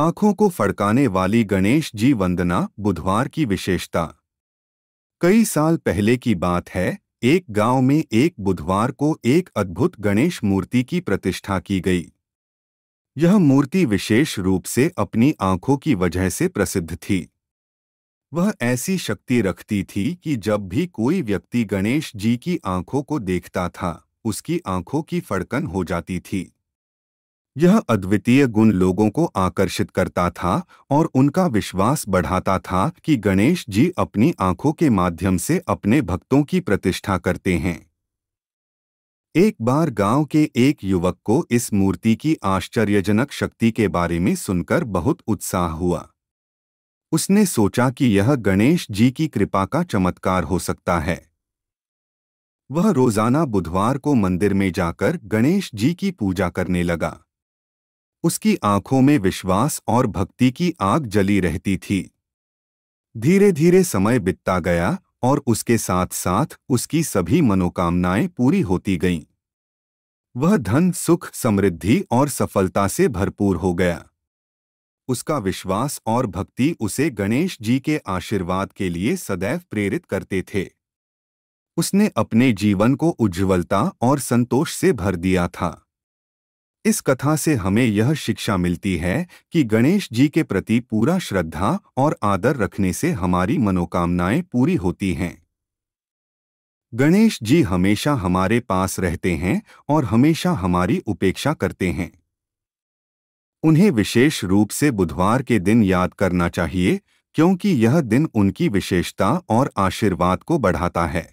आंखों को फड़काने वाली गणेश जी वंदना बुधवार की विशेषता कई साल पहले की बात है एक गांव में एक बुधवार को एक अद्भुत गणेश मूर्ति की प्रतिष्ठा की गई यह मूर्ति विशेष रूप से अपनी आंखों की वजह से प्रसिद्ध थी वह ऐसी शक्ति रखती थी कि जब भी कोई व्यक्ति गणेश जी की आंखों को देखता था उसकी आंखों की फड़कन हो जाती थी यह अद्वितीय गुण लोगों को आकर्षित करता था और उनका विश्वास बढ़ाता था कि गणेश जी अपनी आंखों के माध्यम से अपने भक्तों की प्रतिष्ठा करते हैं एक बार गांव के एक युवक को इस मूर्ति की आश्चर्यजनक शक्ति के बारे में सुनकर बहुत उत्साह हुआ उसने सोचा कि यह गणेश जी की कृपा का चमत्कार हो सकता है वह रोजाना बुधवार को मंदिर में जाकर गणेश जी की पूजा करने लगा उसकी आंखों में विश्वास और भक्ति की आग जली रहती थी धीरे धीरे समय बीतता गया और उसके साथ साथ उसकी सभी मनोकामनाएं पूरी होती गईं वह धन सुख समृद्धि और सफलता से भरपूर हो गया उसका विश्वास और भक्ति उसे गणेश जी के आशीर्वाद के लिए सदैव प्रेरित करते थे उसने अपने जीवन को उज्ज्वलता और संतोष से भर दिया था इस कथा से हमें यह शिक्षा मिलती है कि गणेश जी के प्रति पूरा श्रद्धा और आदर रखने से हमारी मनोकामनाएं पूरी होती हैं गणेश जी हमेशा हमारे पास रहते हैं और हमेशा हमारी उपेक्षा करते हैं उन्हें विशेष रूप से बुधवार के दिन याद करना चाहिए क्योंकि यह दिन उनकी विशेषता और आशीर्वाद को बढ़ाता है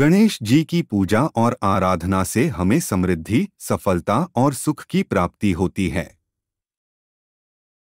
गणेश जी की पूजा और आराधना से हमें समृद्धि सफलता और सुख की प्राप्ति होती है